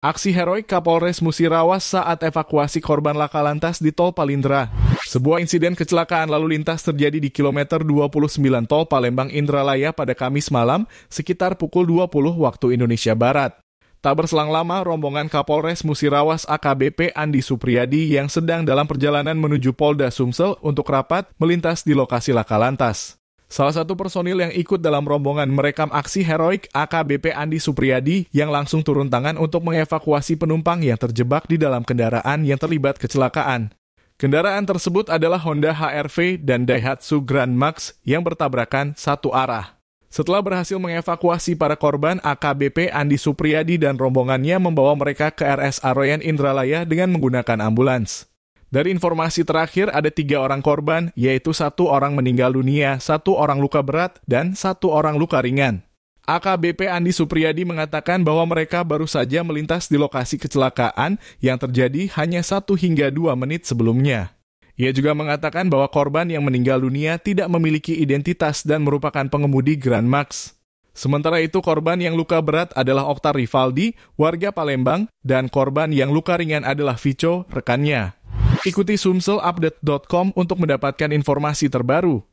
Aksi heroik Kapolres Musirawas saat evakuasi korban laka lantas di Tol Palindra. Sebuah insiden kecelakaan lalu lintas terjadi di kilometer 29 Tol Palembang Indralaya pada Kamis malam sekitar pukul 20 waktu Indonesia Barat. Tak berselang lama, rombongan Kapolres Musirawas AKBP Andi Supriyadi yang sedang dalam perjalanan menuju Polda Sumsel untuk rapat melintas di lokasi laka lantas. Salah satu personil yang ikut dalam rombongan merekam aksi heroik AKBP Andi Supriyadi yang langsung turun tangan untuk mengevakuasi penumpang yang terjebak di dalam kendaraan yang terlibat kecelakaan. Kendaraan tersebut adalah Honda HR-V dan Daihatsu Grand Max yang bertabrakan satu arah. Setelah berhasil mengevakuasi para korban, AKBP Andi Supriyadi dan rombongannya membawa mereka ke RS Aroyan Indralaya dengan menggunakan ambulans. Dari informasi terakhir, ada tiga orang korban, yaitu satu orang meninggal dunia, satu orang luka berat, dan satu orang luka ringan. AKBP Andi Supriyadi mengatakan bahwa mereka baru saja melintas di lokasi kecelakaan yang terjadi hanya satu hingga dua menit sebelumnya. Ia juga mengatakan bahwa korban yang meninggal dunia tidak memiliki identitas dan merupakan pengemudi Grand Max. Sementara itu korban yang luka berat adalah Oktar Rivaldi, warga Palembang, dan korban yang luka ringan adalah Vico, rekannya. Ikuti sumselupdate.com untuk mendapatkan informasi terbaru.